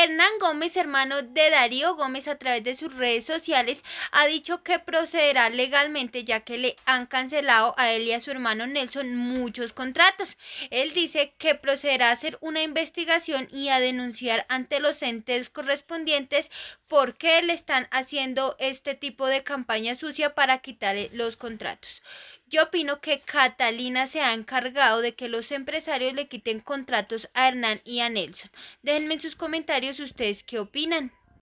Hernán Gómez, hermano de Darío Gómez, a través de sus redes sociales, ha dicho que procederá legalmente ya que le han cancelado a él y a su hermano Nelson muchos contratos. Él dice que procederá a hacer una investigación y a denunciar ante los entes correspondientes por qué le están haciendo este tipo de campaña sucia para quitarle los contratos. Yo opino que Catalina se ha encargado de que los empresarios le quiten contratos a Hernán y a Nelson. Déjenme en sus comentarios ustedes qué opinan.